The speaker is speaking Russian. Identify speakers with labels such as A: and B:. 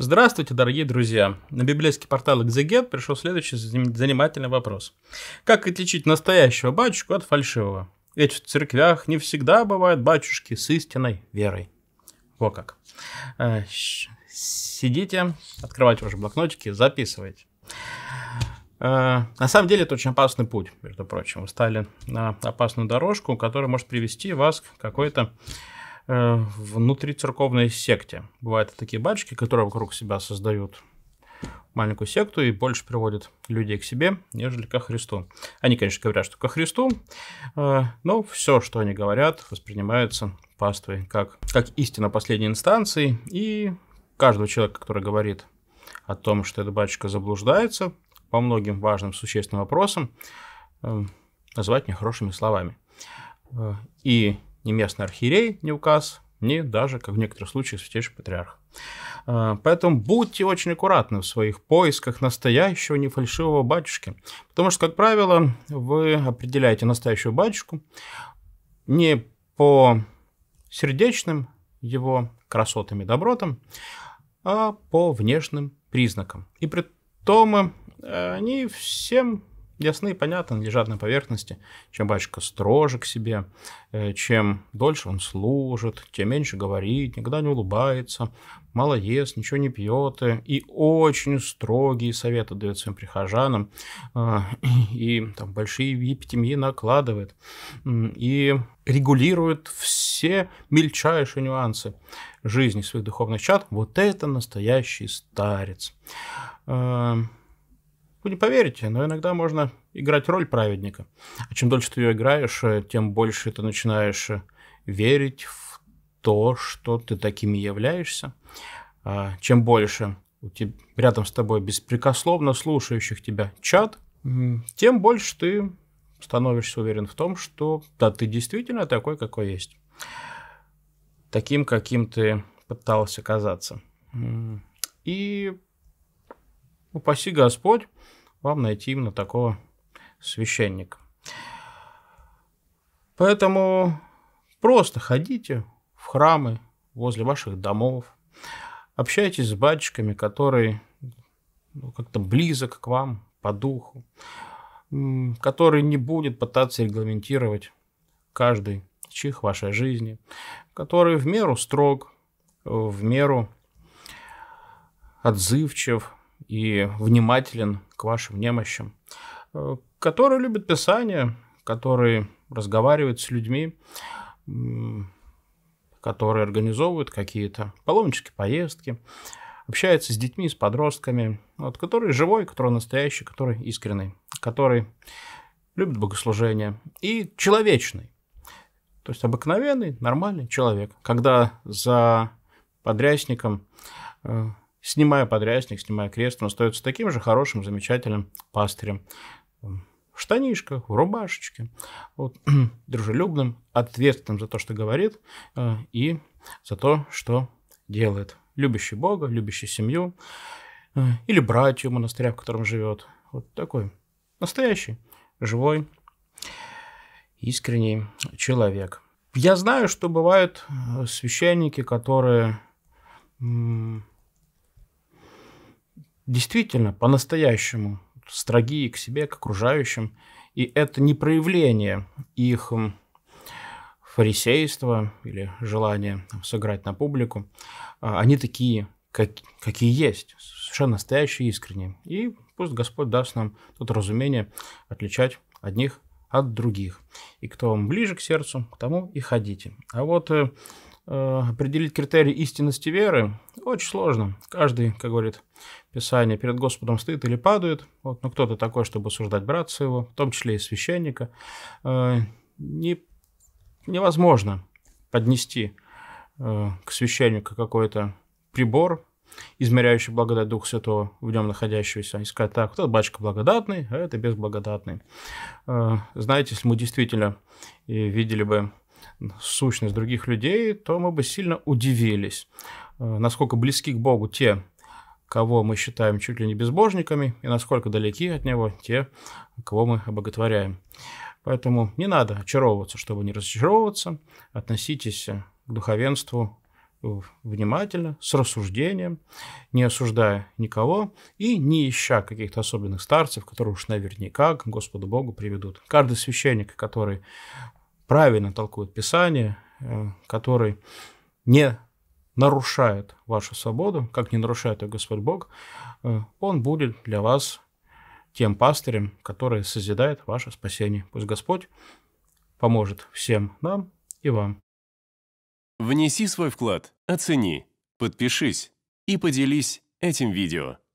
A: Здравствуйте, дорогие друзья! На библейский портал Exeget пришел следующий занимательный вопрос. Как отличить настоящего батюшку от фальшивого? Ведь в церквях не всегда бывают батюшки с истинной верой. Во как. Э, сидите, открывайте ваши блокнотики, записывайте. Э, на самом деле это очень опасный путь, между прочим. Вы стали на опасную дорожку, которая может привести вас к какой-то Э, внутри церковной секте. Бывают такие батюшки, которые вокруг себя создают маленькую секту и больше приводят людей к себе, нежели ко Христу. Они, конечно, говорят, что ко Христу, э, но все, что они говорят, воспринимается паствой как, как истина последней инстанции, и каждого человека, который говорит о том, что эта батюшка заблуждается по многим важным существенным вопросам, э, назвать нехорошими словами. И ни местный архиерей не указ, ни даже, как в некоторых случаях, святейший патриарх. А, поэтому будьте очень аккуратны в своих поисках настоящего, не фальшивого батюшки. Потому что, как правило, вы определяете настоящую батюшку не по сердечным его красотам и добротам, а по внешним признакам. И при том э, они всем ясны и понятны, лежат на поверхности. Чем батюшка строже к себе, э, чем дольше он служит, тем меньше говорит, никогда не улыбается, мало ест, ничего не пьет, э, и очень строгие советы дает своим прихожанам, э, и там, большие епитемии накладывает, и регулирует все мельчайшие нюансы жизни своих духовных чад. Вот это настоящий старец. Вы не поверите, но иногда можно играть роль праведника. А чем дольше ты ее играешь, э, тем больше ты начинаешь э, верить в то, что ты таким и являешься. А, чем больше у тебя, рядом с тобой беспрекословно слушающих тебя чат, тем больше ты становишься уверен в том, что да, ты действительно такой, какой есть. Таким, каким ты пытался казаться. И Упаси ну, Господь вам найти именно такого священника. Поэтому просто ходите в храмы возле ваших домов, общайтесь с батюшками, которые ну, как-то близок к вам по духу, который не будет пытаться регламентировать каждый чих вашей жизни, который в меру строг, в меру отзывчив, и внимателен к вашим немощам, э, который любит Писание, который разговаривает с людьми, которые организовывают какие-то паломнические поездки, общается с детьми, с подростками, вот, который живой, который настоящий, который искренний, который любит богослужение и человечный. То есть обыкновенный, нормальный человек. Когда за подрясником э, снимая подрясник, снимая крест, он остается таким же хорошим, замечательным пастырем. В штанишках, в рубашечке, вот, дружелюбным, ответственным за то, что говорит, э, и за то, что делает. Любящий Бога, любящий семью, э, или братью монастыря, в котором живет. Вот такой настоящий, живой, искренний человек. Я знаю, что бывают э, священники, которые действительно по-настоящему строгие к себе, к окружающим. И это не проявление их фарисейства или желания сыграть на публику. А, они такие, как, какие есть, совершенно настоящие, искренние. И пусть Господь даст нам тут разумение отличать одних от других. И кто вам ближе к сердцу, к тому и ходите. А вот э, Э, определить критерии истинности веры очень сложно. Каждый, как говорит Писание, перед Господом стоит или падает. Вот, но кто-то такой, чтобы осуждать братца его, в том числе и священника. Э, не, невозможно поднести э, к священнику какой-то прибор, измеряющий благодать Духа Святого, в нем находящегося, и сказать, так, вот это батюшка благодатный, а это безблагодатный. Знаете, если мы действительно видели бы сущность других людей, то мы бы сильно удивились, э, насколько близки к Богу те, кого мы считаем чуть ли не безбожниками, и насколько далеки от него те, кого мы обоготворяем. Поэтому не надо очаровываться, чтобы не разочаровываться. Относитесь э, к духовенству э, внимательно, с рассуждением, не осуждая никого и не ища каких-то особенных старцев, которые уж наверняка к Господу Богу приведут. Каждый священник, который правильно толкует Писание, э, который не нарушает вашу свободу, как не нарушает ее Господь Бог, э, он будет для вас тем пастырем, который созидает ваше спасение. Пусть Господь поможет всем нам и вам. Внеси свой вклад, оцени, подпишись и поделись этим видео.